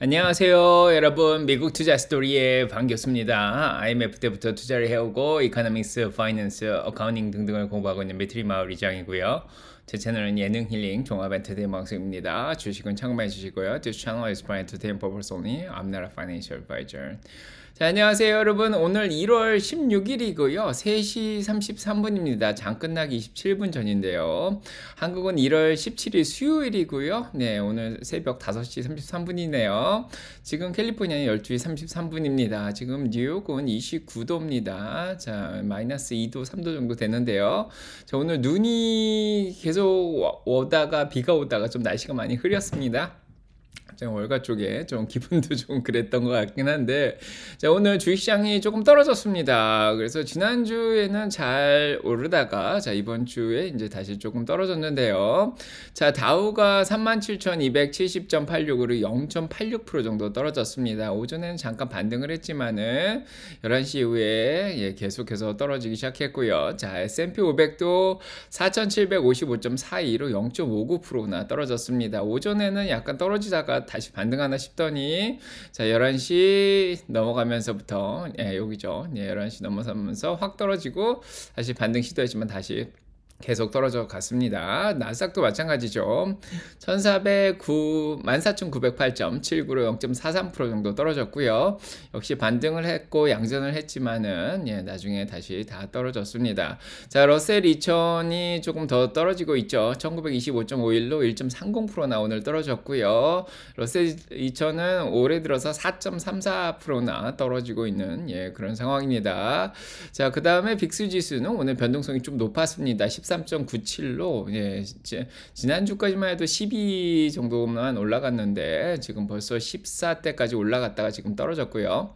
안녕하세요 여러분 미국 투자 스토리에 반갑습니다 IMF 때부터 투자를 해오고 이코노믹스, 파이낸스, 어카운팅 등등을 공부하고 있는 메트리 마을 이장이고요 제 채널은 예능 힐링 종합 엔터테인 방송입니다 주식은 참고해 주시고요 This channel is by entertainment purpose only I'm not a financial advisor 자, 안녕하세요 여러분 오늘 1월 16일이고요 3시 33분입니다 장 끝나기 27분 전인데요 한국은 1월 17일 수요일이고요 네 오늘 새벽 5시 33분이네요 지금 캘리포니아는 12시 33분입니다 지금 뉴욕은 29도입니다 자 마이너스 2도 3도 정도 되는데요 자 오늘 눈이 계속 오다가 비가 오다가 좀 날씨가 많이 흐렸습니다 좀 월가 쪽에 좀 기분도 좀 그랬던 것 같긴 한데 자 오늘 주식시장이 조금 떨어졌습니다. 그래서 지난주에는 잘 오르다가 자 이번 주에 이제 다시 조금 떨어졌는데요. 자 다우가 37,270.86으로 0.86% 정도 떨어졌습니다. 오전에는 잠깐 반등을 했지만은 11시 이후에 예, 계속해서 떨어지기 시작했고요. 자 S&P 500도 4,755.42로 0.59%나 떨어졌습니다. 오전에는 약간 떨어지다가 다 다시 반등하나 싶더니 자 11시 넘어가면서부터 예, 여기죠. 예, 11시 넘어서면서 확 떨어지고 다시 반등 시도했지만 다시 계속 떨어져 갔습니다. 나스닥도 마찬가지죠. 1409, 14,908.79로 0.43% 정도 떨어졌고요. 역시 반등을 했고 양전을 했지만은 예, 나중에 다시 다 떨어졌습니다. 자, 러셀 2000이 조금 더 떨어지고 있죠. 1925.51로 1.30%나 오늘 떨어졌고요. 러셀 2000은 올해 들어서 4.34%나 떨어지고 있는 예, 그런 상황입니다. 자, 그다음에 빅스 지수는 오늘 변동성이 좀 높았습니다. 14 13.97로 예, 지난주까지만 해도 12 정도만 올라갔는데 지금 벌써 14대까지 올라갔다가 지금 떨어졌고요.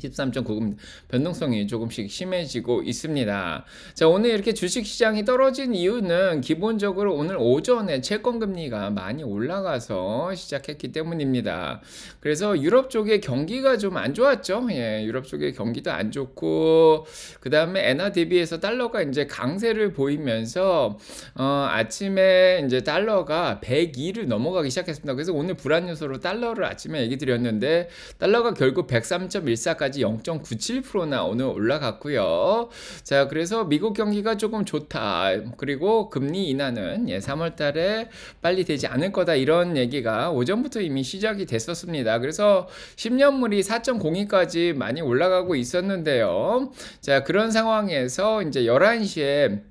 13.99입니다. 변동성이 조금씩 심해지고 있습니다. 자, 오늘 이렇게 주식시장이 떨어진 이유는 기본적으로 오늘 오전에 채권금리가 많이 올라가서 시작했기 때문입니다. 그래서 유럽 쪽의 경기가 좀 안 좋았죠. 예, 유럽 쪽의 경기도 안 좋고, 그 다음에 엔화 대비해서 달러가 이제 강세를 보이면서, 어, 아침에 이제 달러가 102를 넘어가기 시작했습니다. 그래서 오늘 불안 요소로 달러를 아침에 얘기 드렸는데, 달러가 결국 103.14까지 현재까지 0.97%나 오늘 올라갔고요. 자, 그래서 미국 경기가 조금 좋다. 그리고 금리 인하는 예, 3월 달에 빨리 되지 않을 거다 이런 얘기가 오전부터 이미 시작이 됐었습니다. 그래서 10년물이 4.02까지 많이 올라가고 있었는데요. 자, 그런 상황에서 이제 11시에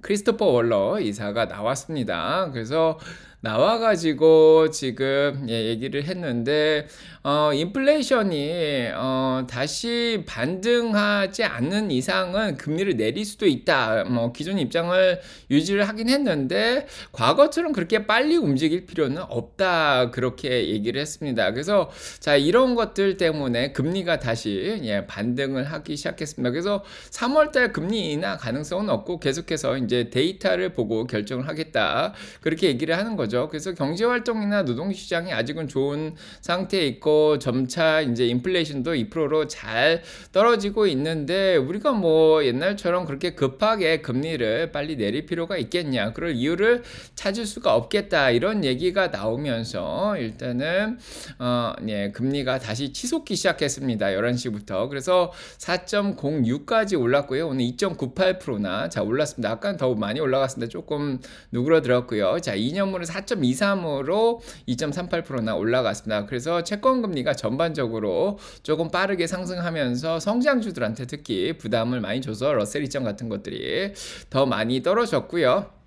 크리스토퍼 월러 이사가 나왔습니다. 그래서 나와가지고 지금 예, 얘기를 했는데 어, 인플레이션이 어, 다시 반등하지 않는 이상은 금리를 내릴 수도 있다. 뭐 기존 입장을 유지를 하긴 했는데 과거처럼 그렇게 빨리 움직일 필요는 없다 그렇게 얘기를 했습니다. 그래서 자 이런 것들 때문에 금리가 다시 예, 반등을 하기 시작했습니다. 그래서 3월달 금리 인하 가능성은 없고 계속해서 이제 데이터를 보고 결정을 하겠다 그렇게 얘기를 하는 거죠. 거죠. 그래서 경제 활동이나 노동 시장이 아직은 좋은 상태에 있고 점차 이제 인플레이션도 2%로 잘 떨어지고 있는데 우리가 뭐 옛날처럼 그렇게 급하게 금리를 빨리 내릴 필요가 있겠냐. 그럴 이유를 찾을 수가 없겠다. 이런 얘기가 나오면서 일단은 어, 예, 금리가 다시 치솟기 시작했습니다. 11시부터. 그래서 4.06까지 올랐고요. 오늘 2.98%나 자 올랐습니다. 약간 더 많이 올라갔습니다. 조금 누그러들었고요. 자, 2년물은 4 2 3으로 2.38%나 올라갔습니다. 그래서 채권 금리가 전반적으로 조금 빠르게 상승하면서 성장주들한테 특히 부담을 많이 줘서 러셀 이점 같은 것들이 더 많이 떨어졌고요.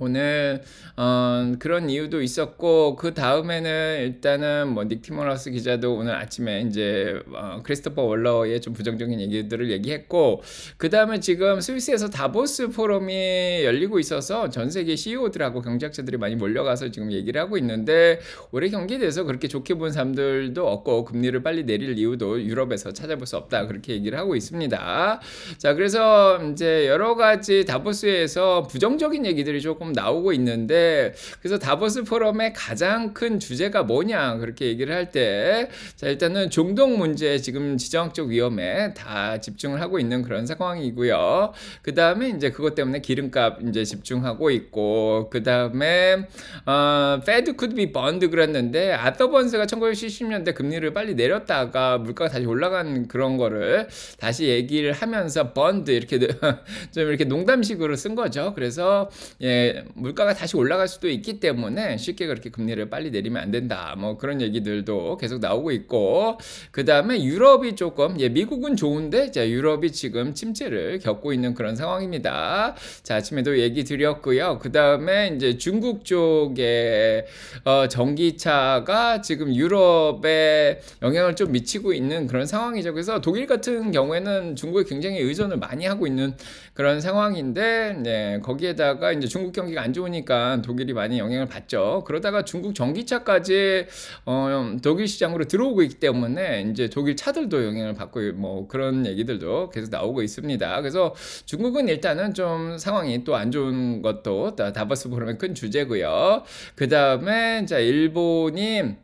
오늘 어, 그런 이유도 있었고 그 다음에는 일단은 뭐 닉티머라스 기자도 오늘 아침에 이제 어, 크리스토퍼 월러의 좀 부정적인 얘기들을 얘기했고 그 다음에 지금 스위스에서 다보스 포럼이 열리고 있어서 전 세계 CEO들하고 경제학자들이 많이 몰려가서 지금 얘기를 하고 있는데 올해 경기에 대해서 그렇게 좋게 본 사람들도 없고 금리를 빨리 내릴 이유도 유럽에서 찾아볼 수 없다 그렇게 얘기를 하고 있습니다. 자 그래서 이제 여러 가지 다보스에서 부정적인 얘기들이 조금 조금 나오고 있는데 그래서 다보스 포럼의 가장 큰 주제가 뭐냐 그렇게 얘기를 할 때 자 일단은 종동 문제 지금 지정학적 위험에 다 집중을 하고 있는 그런 상황이고요. 그 다음에 이제 그것 때문에 기름값 이제 집중하고 있고 그 다음에 어, Fed could be bond 그랬는데 아더번스가 1970년대 금리를 빨리 내렸다가 물가가 다시 올라간 그런 거를 다시 얘기를 하면서 번드 이렇게 좀 이렇게 농담식으로 쓴 거죠. 그래서 예, 물가가 다시 올라갈 수도 있기 때문에 쉽게 그렇게 금리를 빨리 내리면 안 된다. 뭐 그런 얘기들도 계속 나오고 있고 그 다음에 유럽이 조금 예 미국은 좋은데 자 유럽이 지금 침체를 겪고 있는 그런 상황입니다. 자 아침에도 얘기 드렸고요. 그 다음에 이제 중국 쪽에 어, 전기차가 지금 유럽에 영향을 좀 미치고 있는 그런 상황이죠. 그래서 독일 같은 경우에는 중국에 굉장히 의존을 많이 하고 있는 그런 상황인데 네, 거기에다가 이제 중국 경 경기가 안 좋으니까 독일이 많이 영향을 받죠. 그러다가 중국 전기차까지 어, 독일 시장으로 들어오고 있기 때문에 이제 독일 차들도 영향을 받고 뭐 그런 얘기들도 계속 나오고 있습니다. 그래서 중국은 일단은 좀 상황이 또 안 좋은 것도 다버스 보럼의큰 주제고요. 그 다음에 자 일본이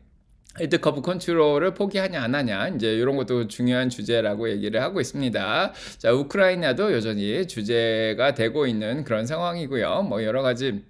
헤드 커브 컨트롤을 포기하냐 안 하냐 이제 이런 것도 중요한 주제라고 얘기를 하고 있습니다. 자 우크라이나도 여전히 주제가 되고 있는 그런 상황이고요. 뭐 여러 가지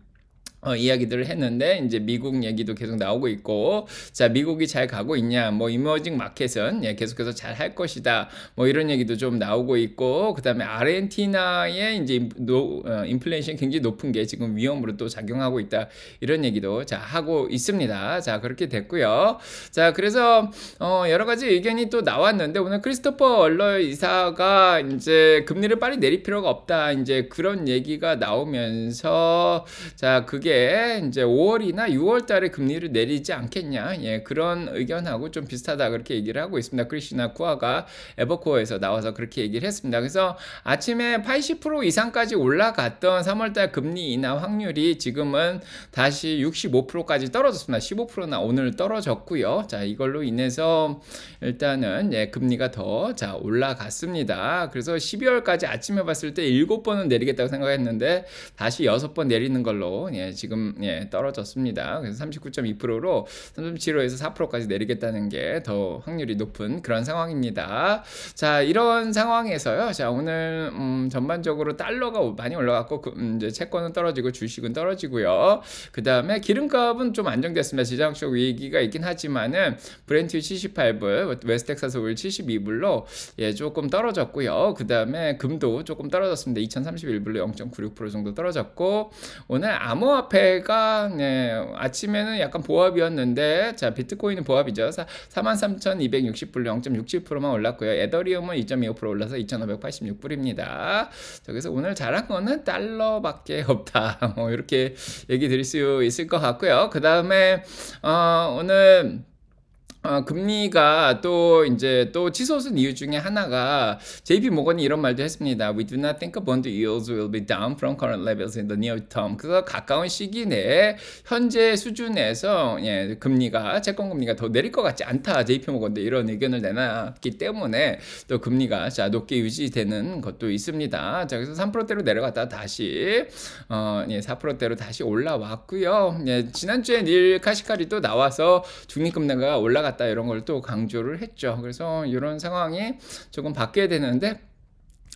어, 이야기들을 했는데 이제 미국 얘기도 계속 나오고 있고 자 미국이 잘 가고 있냐 뭐 이머징 마켓은 예, 계속해서 잘 할 것이다 뭐 이런 얘기도 좀 나오고 있고 그 다음에 아르헨티나의 이제 노, 어, 인플레이션 굉장히 높은 게 지금 위험으로 또 작용하고 있다 이런 얘기도 자 하고 있습니다 자 그렇게 됐고요 자 그래서 어, 여러 가지 의견이 또 나왔는데 오늘 크리스토퍼 얼러 이사가 이제 금리를 빨리 내릴 필요가 없다 이제 그런 얘기가 나오면서 자 그게 빠게 예, 이제 5월이나 6월 달에 금리를 내리지 않겠냐. 예, 그런 의견하고 좀 비슷하다 그렇게 얘기를 하고 있습니다. 크리시나 쿠아가 에버코어에서 나와서 그렇게 얘기를 했습니다. 그래서 아침에 80% 이상까지 올라갔던 3월 달 금리 인하 확률이 지금은 다시 65%까지 떨어졌습니다. 15%나 오늘 떨어졌고요. 자, 이걸로 인해서 일단은 예, 금리가 더 자, 올라갔습니다. 그래서 12월까지 아침에 봤을 때 7번은 내리겠다고 생각했는데 다시 6번 내리는 걸로 예, 지금 예, 떨어졌습니다. 그래서 39.2%로 3.75에서 4%까지 내리겠다는 게 더 확률이 높은 그런 상황입니다. 자, 이런 상황에서요. 자, 오늘 음, 전반적으로 달러가 많이 올라갔고 그, 음, 이제 채권은 떨어지고 주식은 떨어지고요. 그다음에 기름값은 좀 안정됐습니다. 지정적 위기가 있긴 하지만은 브렌트 78불, 웨스텍사스 오 72불로 예, 조금 떨어졌고요. 그다음에 금도 조금 떨어졌습니다. 2031불로 0.96% 정도 떨어졌고 오늘 암호화 카페가 네, 아침에는 약간 보합이었는데 자 비트코인은 보합이죠. 43,260불 0.67%만 올랐고요. 에더리움은 2.25% 올라서 2,586불입니다. 그래서 오늘 잘한 거는 달러밖에 없다. 뭐 이렇게 얘기 드릴 수 있을 것 같고요. 그 다음에 어, 오늘 어, 금리가 또 이제 또 치솟은 이유 중에 하나가 JP 모건이 이런 말도 했습니다. We do not think bond yields will be down from current levels in the near term. 그 가까운 시기 내에 현재 수준에서 예, 금리가 채권 금리가 더 내릴 것 같지 않다. JP 모건도 이런 의견을 내놨기 때문에 또 금리가 자 높게 유지되는 것도 있습니다. 자 그래서 3%대로 내려갔다 다시 어, 예, 4%대로 다시 올라왔고요. 예, 지난주에 닐 카시카리 또 나와서 중립 금리가 올라갔 같다 이런 걸 또 강조를 했죠. 그래서 이런 상황이 조금 바뀌게 되는데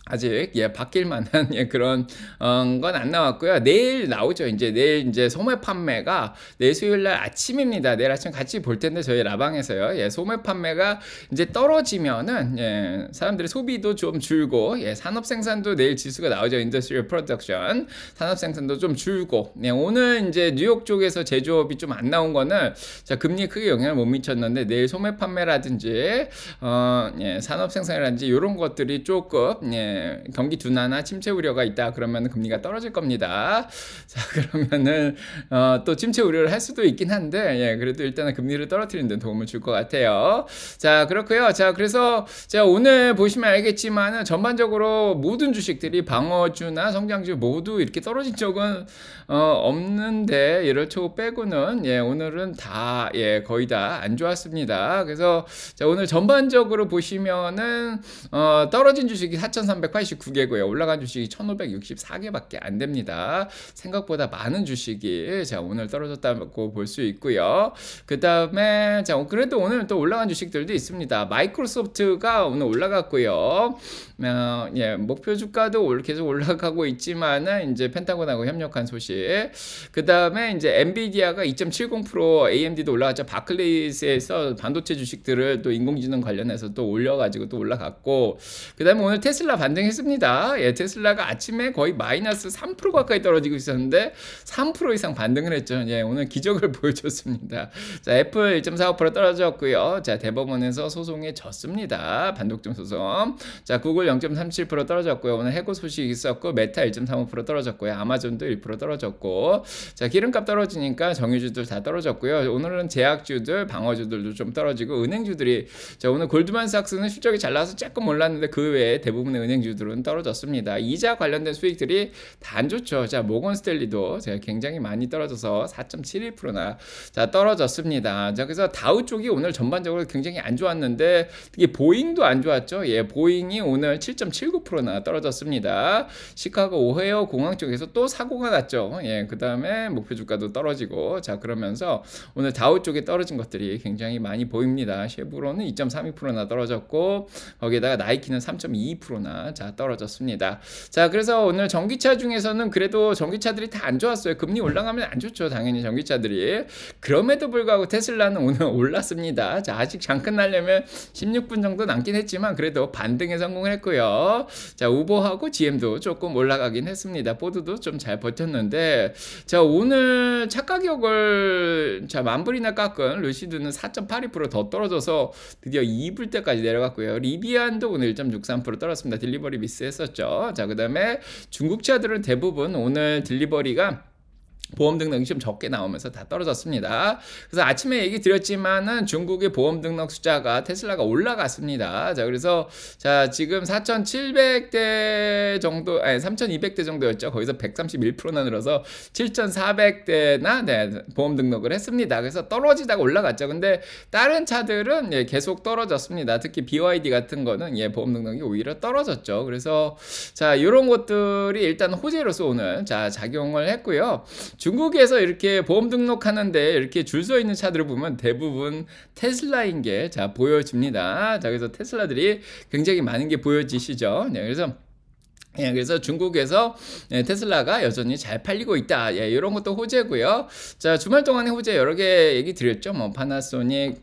아직 예 바뀔 만한 예, 그런 음, 어, 건 안 나왔고요. 내일 나오죠. 이제 내일 이제 소매 판매가 내일 수요일 날 아침입니다. 내일 아침 같이 볼 텐데 저희 라방에서요. 예 소매 판매가 이제 떨어지면은 예 사람들의 소비도 좀 줄고 예 산업 생산도 내일 지수가 나오죠. 인더스트리얼 프로덕션 산업 생산도 좀 줄고 예, 오늘 이제 뉴욕 쪽에서 제조업이 좀 안 나온 거는 자 금리 크게 영향을 못 미쳤는데 내일 소매 판매라든지 어예 산업 생산이라든지 요런 것들이 조금 예 경기 둔화나 침체 우려가 있다 그러면 금리가 떨어질 겁니다. 자 그러면은 어, 또 침체 우려를 할 수도 있긴 한데 예, 그래도 일단은 금리를 떨어뜨리는 데 도움을 줄 것 같아요. 자 그렇고요. 자 그래서 자 오늘 보시면 알겠지만은 전반적으로 모든 주식들이 방어주나 성장주 모두 이렇게 떨어진 적은 어, 없는데 예를 초 빼고는 예, 오늘은 다 예, 거의 다 안 좋았습니다. 그래서 자 오늘 전반적으로 보시면은 어, 떨어진 주식이 4,300 1 8 9개고요 올라간 주식이 1564개밖에 안 됩니다. 생각보다 많은 주식이 자 오늘 떨어졌다고 볼 수 있고요. 그 다음에 자 그래도 오늘 또 올라간 주식들도 있습니다. 마이크로소프트가 오늘 올라갔고요. 어, 예, 목표 주가도 계속 올라가고 있지만은 이제 펜타곤하고 협력한 소식. 그 다음에 이제 엔비디아가 2.70% AMD도 올라갔죠. 바클레이스에서 반도체 주식들을 또 인공지능 관련해서 또 올려가지고 또 올라갔고 그 다음에 오늘 테슬라 반도 체 반등했습니다. 예, 테슬라가 아침에 거의 마이너스 3% 가까이 떨어지고 있었는데 3% 이상 반등을 했죠. 예, 오늘 기적을 보여줬습니다. 자, 애플 1.45% 떨어졌고요. 자, 대법원에서 소송에 졌습니다. 반독점 소송. 자, 구글 0.37% 떨어졌고요. 오늘 해고 소식 이 있었고 메타 1.35% 떨어졌고요. 아마존도 1% 떨어졌고. 자, 기름값 떨어지니까 정유주들 다 떨어졌고요. 오늘은 제약주들, 방어주들도 좀 떨어지고 은행주들이 자, 오늘 골드만삭스는 실적이 잘 나와서 조금 올랐는데 그 외에 대부분의 은행 상승주들은 떨어졌습니다. 이자 관련된 수익들이 단 좋죠. 자, 모건스텔리도 제가 굉장히 많이 떨어져서 4.71%나 자, 떨어졌습니다. 자, 그래서 다우 쪽이 오늘 전반적으로 굉장히 안 좋았는데 특히 보잉도 안 좋았죠. 예, 보잉이 오늘 7.79%나 떨어졌습니다. 시카고 오헤어 공항 쪽에서 또 사고가 났죠. 예, 그다음에 목표 주가도 떨어지고 자, 그러면서 오늘 다우 쪽에 떨어진 것들이 굉장히 많이 보입니다. 쉐브론은 2.32%나 떨어졌고 거기에다가 나이키는 3.2%나 자, 떨어졌습니다. 자, 그래서 오늘 전기차 중에서는 그래도 전기차들이 다 안 좋았어요. 금리 올라가면 안 좋죠. 당연히 전기차들이. 그럼에도 불구하고 테슬라는 오늘 올랐습니다. 자, 아직 장 끝나려면 16분 정도 남긴 했지만 그래도 반등에 성공을 했고요. 자, 우보하고 GM도 조금 올라가긴 했습니다. 포드도 좀 잘 버텼는데 자, 오늘 차 가격을 자, 만불이나 깎은 루시드는 4.82%더 떨어져서 드디어 2불 때까지 내려갔고요. 리비안도 오늘 1.63% 떨어졌습니다. 딜리버리 미스했었죠. 자, 그 다음에 중국 차들은 대부분 오늘 딜리버리가 보험 등록이 좀 적게 나오면서 다 떨어졌습니다. 그래서 아침에 얘기 드렸지만은 중국의 보험 등록 숫자가 테슬라가 올라갔습니다. 자, 그래서 자, 지금 4,700대 정도, 아니 3,200대 정도였죠. 거기서 131%나 늘어서 7,400대나 네, 보험 등록을 했습니다. 그래서 떨어지다가 올라갔죠. 근데 다른 차들은 예, 계속 떨어졌습니다. 특히 BYD 같은 거는 예, 보험 등록이 오히려 떨어졌죠. 그래서 자, 요런 것들이 일단 호재로서 오늘 자, 작용을 했고요. 중국에서 이렇게 보험 등록하는데 이렇게 줄 서 있는 차들을 보면 대부분 테슬라인 게 자 보여집니다. 자 그래서 테슬라들이 굉장히 많은 게 보여지시죠. 네, 그래서 예, 그래서 중국에서 예, 테슬라가 여전히 잘 팔리고 있다. 예, 이런 것도 호재고요. 자, 주말 동안에 호재 여러 개 얘기 드렸죠. 뭐 파나소닉,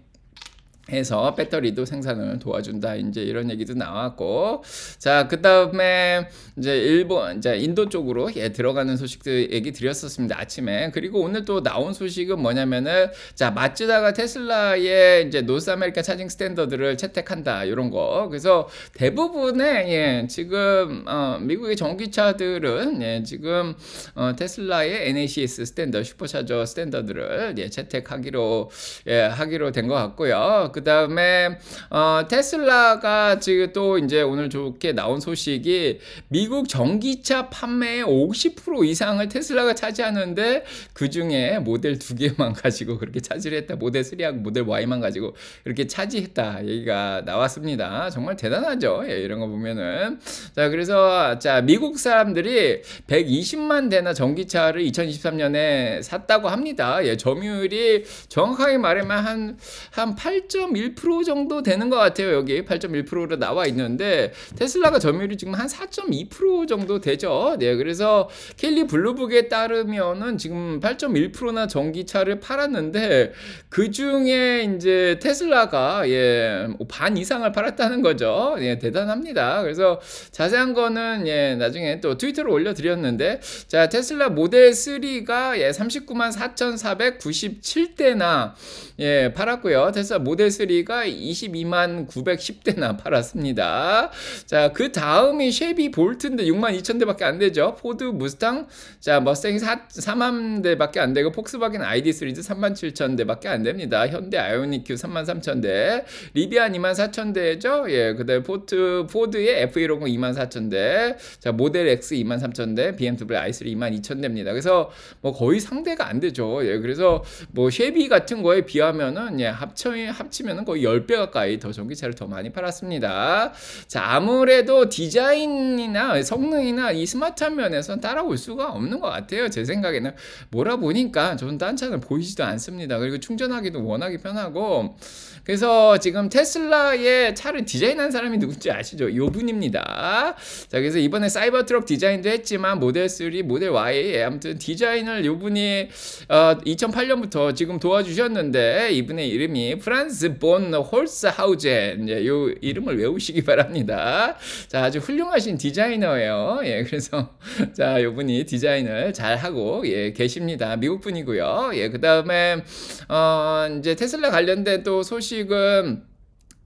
해서 배터리도 생산을 도와준다 이제 이런 얘기도 나왔고 자 그 다음에 이제 일본 이제 인도 쪽으로 예, 들어가는 소식들 얘기 드렸었습니다 아침에 그리고 오늘 또 나온 소식은 뭐냐면은 자 마츠다가 테슬라의 이제 노스 아메리카 차징 스탠더드를 채택한다 이런 거 그래서 대부분의 예, 지금 어, 미국의 전기차들은 예, 지금 어, 테슬라의 NACS 스탠더 슈퍼차저 스탠더드를 예, 채택하기로 예, 하기로 된 것 같고요 그 다음에 어, 테슬라가 지금 또 이제 오늘 좋게 나온 소식이 미국 전기차 판매의 50% 이상을 테슬라가 차지하는데 그 중에 모델 두 개만 가지고 그렇게 차지를 했다. 모델 3하고 모델 Y만 가지고 이렇게 차지했다. 얘기가 나왔습니다. 정말 대단하죠. 예, 이런 거 보면은 자 그래서 자 미국 사람들이 120만 대나 전기차를 2023년에 샀다고 합니다. 예, 점유율이 정확하게 말하면 한 한 8. 8.1% 정도 되는 것 같아요. 여기 8.1%로 나와 있는데 테슬라가 점유율이 지금 한 4.2% 정도 되죠. 네, 그래서 켈리 블루북에 따르면은 지금 8.1%나 전기차를 팔았는데 그 중에 이제 테슬라가 예, 뭐 반 이상을 팔았다는 거죠. 예, 대단합니다. 그래서 자세한 거는 예, 나중에 또 트위터로 올려드렸는데 자 테슬라 모델 3가 예, 39만 4,497대나 예, 팔았고요. 테슬라 모델 S3가 22만 910대나 팔았습니다. 자, 그 다음이 쉐비 볼트인데 6만 2천 대밖에 안 되죠. 포드 무스탕, 자, 머스탱이 4, 4만 대밖에 안 되고, 폭스바겐 ID 시리즈 3만 7천 대밖에 안 됩니다. 현대 아이오닉 큐 3만 3천 대, 리비안 2만 4천 대죠. 예, 그다음 에 포트 포드의 F150 2만 4천 대, 자 모델 X 2만 3천 대, BMW i3 2만 2천 대입니다. 그래서 뭐 거의 상대가 안 되죠. 예, 그래서 뭐 쉐비 같은 거에 비하면은 예, 합쳐 합치 치면은 거의 10배 가까이 더 전기차를 더 많이 팔았습니다. 자, 아무래도 디자인이나 성능이나 이 스마트한 면에선 따라올 수가 없는 것 같아요. 제 생각에는. 뭐라 보니까 저는 딴 차는 보이지도 않습니다. 그리고 충전하기도 워낙에 편하고. 그래서 지금 테슬라의 차를 디자인한 사람이 누군지 아시죠? 요 분입니다. 자, 그래서 이번에 사이버 트럭 디자인도 했지만 모델 3, 모델 Y, 아무튼 디자인을 요 분이 어, 2008년부터 지금 도와주셨는데 이분의 이름이 프란스 본 홀스 하우젠 이요 이름을 외우시기 바랍니다. 자 아주 훌륭하신 디자이너예요. 예 그래서 자 요분이 디자인을 잘 하고 예 계십니다. 미국 분이고요. 예 그다음에 어 이제 테슬라 관련된 또 소식은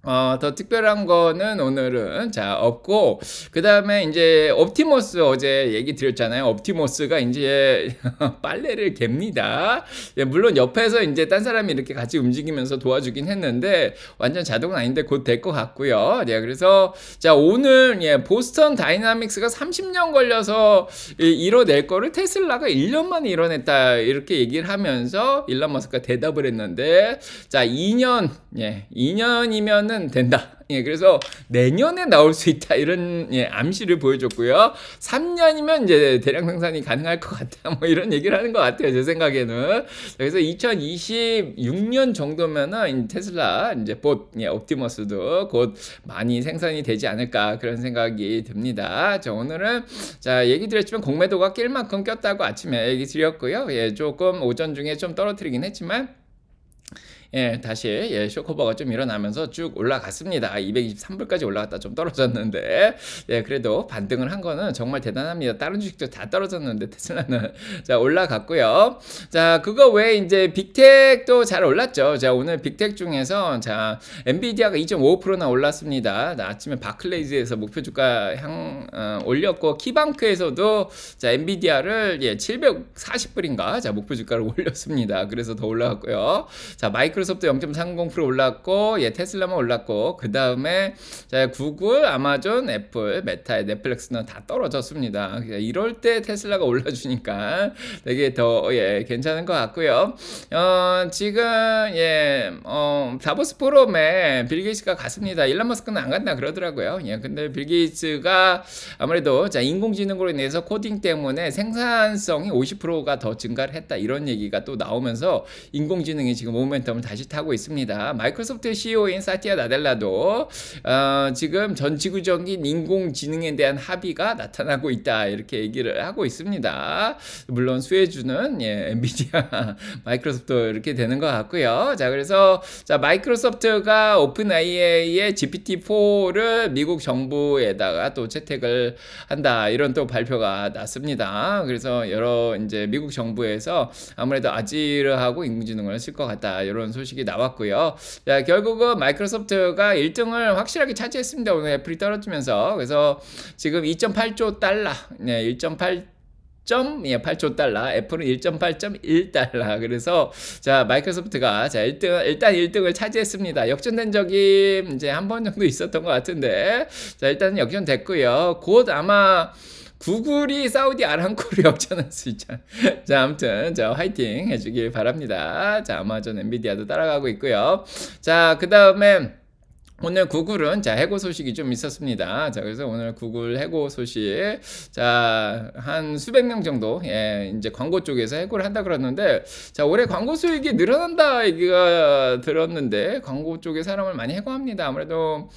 어, 더 특별한 거는 오늘은 자 없고 그 다음에 이제 옵티머스 어제 얘기 드렸잖아요 옵티머스가 이제 빨래를 갭니다 예, 물론 옆에서 이제 딴 사람이 이렇게 같이 움직이면서 도와주긴 했는데 완전 자동은 아닌데 곧 될 것 같고요 예, 그래서 자 오늘 예, 보스턴 다이나믹스가 30년 걸려서 이뤄낼 거를 테슬라가 1년 만에 이뤄냈다 이렇게 얘기를 하면서 일론 머스크가 대답을 했는데 자 2년 예, 2년이면 하면 된다. 예, 그래서 내년에 나올 수 있다 이런 예, 암시를 보여줬고요. 3년이면 이제 대량 생산이 가능할 것 같다. 뭐 이런 얘기를 하는 것 같아요. 제 생각에는. 그래서 2026년 정도면은 테슬라 이제 봇 예, 옵티머스도 곧 많이 생산이 되지 않을까 그런 생각이 듭니다. 자, 오늘은 자, 얘기 드렸지만 공매도가 낄 만큼 꼈다고 아침에 얘기 드렸고요. 예, 조금 오전 중에 좀 떨어뜨리긴 했지만 예, 다시 예, 쇼커버가 좀 일어나면서 쭉 올라갔습니다. 223불까지 아, 올라갔다 좀 떨어졌는데 예, 그래도 반등을 한 거는 정말 대단합니다. 다른 주식도 다 떨어졌는데 테슬라는 자 올라갔고요. 자 그거 외에 이제 빅텍도 잘 올랐죠. 자 오늘 빅텍 중에서 자 엔비디아가 2.5%나 올랐습니다. 아침에 바클레이즈에서 목표 주가 향 어, 올렸고 키방크에서도 자 엔비디아를 예 740불인가 자 목표 주가를 올렸습니다. 그래서 더 올라갔고요. 자 마이크 마이크로소프트 0.30% 올랐고 예 테슬라만 올랐고 그 다음에 구글, 아마존, 애플, 메타 넷플릭스는 다 떨어졌습니다. 그러니까 이럴 때 테슬라가 올라주니까 되게 더 예, 괜찮은 것 같고요. 어, 지금 예, 어, 다보스 포럼에 빌 게이츠가 갔습니다. 일론 머스크는 안 갔나 그러더라고요. 예, 근데 빌 게이츠가 아무래도 자 인공지능으로 인해서 코딩 때문에 생산성이 50%가 더 증가를 했다 이런 얘기가 또 나오면서 인공지능이 지금 모멘텀을 다시 타고 있습니다. 마이크로소프트 CEO인 사티아 나델라도 어, 지금 전 지구적인 인공지능에 대한 합의가 나타나고 있다 이렇게 얘기를 하고 있습니다. 물론 수혜주는 예, 엔비디아, 마이크로소프트 이렇게 되는 것 같고요. 자 그래서 자 마이크로소프트가 오픈 IA의 GPT-4를 미국 정부에다가 또 채택을 한다 이런 또 발표가 났습니다. 그래서 여러 이제 미국 정부에서 아무래도 아지르하고 인공지능을 쓸 것 같다 이런. 소식이 나왔고요. 자, 결국은 마이크로소프트가 1등을 확실하게 차지했습니다. 오늘 애플이 떨어지면서. 그래서 지금 2.8조 달러, 네, 1.8 1.8조 예, 달러, 애플은 1.8.1달러. 그래서 자 마이크로소프트가 자 1등 일단 1등을 차지했습니다. 역전된 적이 이제 한 번 정도 있었던 것 같은데 자 일단은 역전됐고요. 곧 아마 구글이 사우디 아람코를 역전할 수 있잖아. 자, 아무튼 자, 화이팅 해 주길 바랍니다. 자, 아마존 엔비디아도 따라가고 있고요. 자, 그다음에 오늘 구글은 자 해고 소식이 좀 있었습니다. 자 그래서 오늘 구글 해고 소식 자 한 수백 명 정도 예 이제 광고 쪽에서 해고를 한다 그러는데 자 올해 광고 수익이 늘어난다 얘기가 들었는데 광고 쪽에 사람을 많이 해고합니다. 아무래도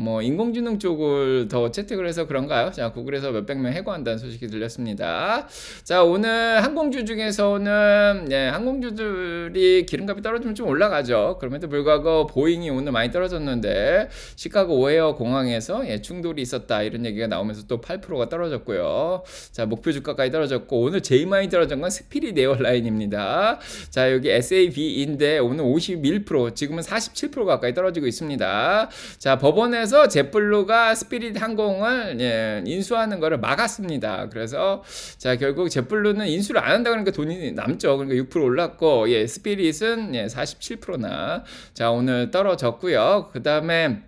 뭐 인공지능 쪽을 더 채택을 해서 그런가요? 자, 구글에서 몇백 명 해고한다는 소식이 들렸습니다. 자, 오늘 항공주 중에서는 예, 항공주들이 기름값이 떨어지면 좀 올라가죠. 그럼에도 불구하고 보잉이 오늘 많이 떨어졌는데 시카고 오헤어 공항에서 예, 충돌이 있었다 이런 얘기가 나오면서 또 8%가 떨어졌고요. 자, 목표 주가까지 떨어졌고 오늘 제일 많이 떨어진 건 스피릿 에어라인입니다. 자, 여기 SAB인데 오늘 51% 지금은 47% 가까이 떨어지고 있습니다. 자, 법원에서 하면서 제플로가 스피릿 항공을 예, 인수하는 것을 막았습니다. 그래서 자 결국 제플로는 인수를 안 한다 그러니까 돈이 남죠. 그러니까 6% 올랐고 예, 스피릿은 예, 47%나 자 오늘 떨어졌고요. 그 다음에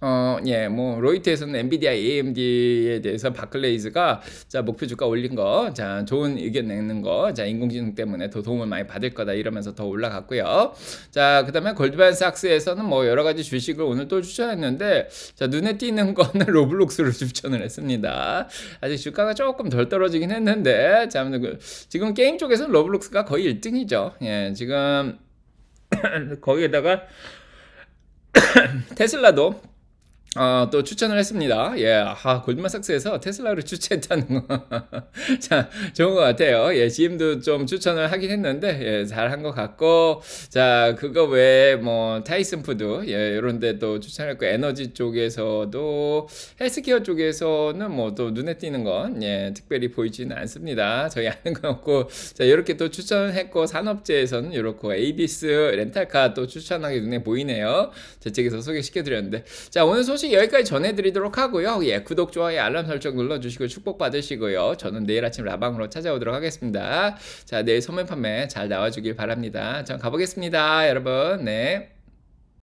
어, 예, 뭐 로이트에서는 엔비디아, AMD에 대해서 바클레이즈가 자 목표 주가 올린 거, 자 좋은 의견 내는 거, 자 인공지능 때문에 더 도움을 많이 받을 거다 이러면서 더 올라갔고요. 자 그다음에 골드만삭스에서는 뭐 여러 가지 주식을 오늘 또 추천했는데, 자 눈에 띄는 거는 로블록스로 추천을 했습니다. 아직 주가가 조금 덜 떨어지긴 했는데, 자 그, 지금 게임 쪽에서는 로블록스가 거의 1등이죠. 예, 지금 거기에다가 테슬라도 어, 또 추천을 했습니다. 예, 아, 골드만삭스에서 테슬라를 추천했다는 거. 자, 좋은 것 같아요. 예, GM도 좀 추천을 하긴 했는데, 예, 잘 한 것 같고, 자, 그거 외에 뭐, 타이슨 푸드, 예, 요런 데도 추천했고, 에너지 쪽에서도, 헬스케어 쪽에서는 뭐, 또 눈에 띄는 건, 예, 특별히 보이지는 않습니다. 저희 아는 건 없고, 자, 이렇게 또 추천을 했고, 산업재에서는 이렇고 에이비스 렌탈카 또추천하기 눈에 보이네요. 제 책에서 소개시켜드렸는데, 자, 오늘 소식 소식 여기까지 전해드리도록 하고요. 예, 구독, 좋아요, 알람 설정 눌러주시고 축복받으시고요. 저는 내일 아침 라방으로 찾아오도록 하겠습니다. 자, 내일 소매 판매 잘 나와주길 바랍니다. 전 가보겠습니다, 여러분. 네.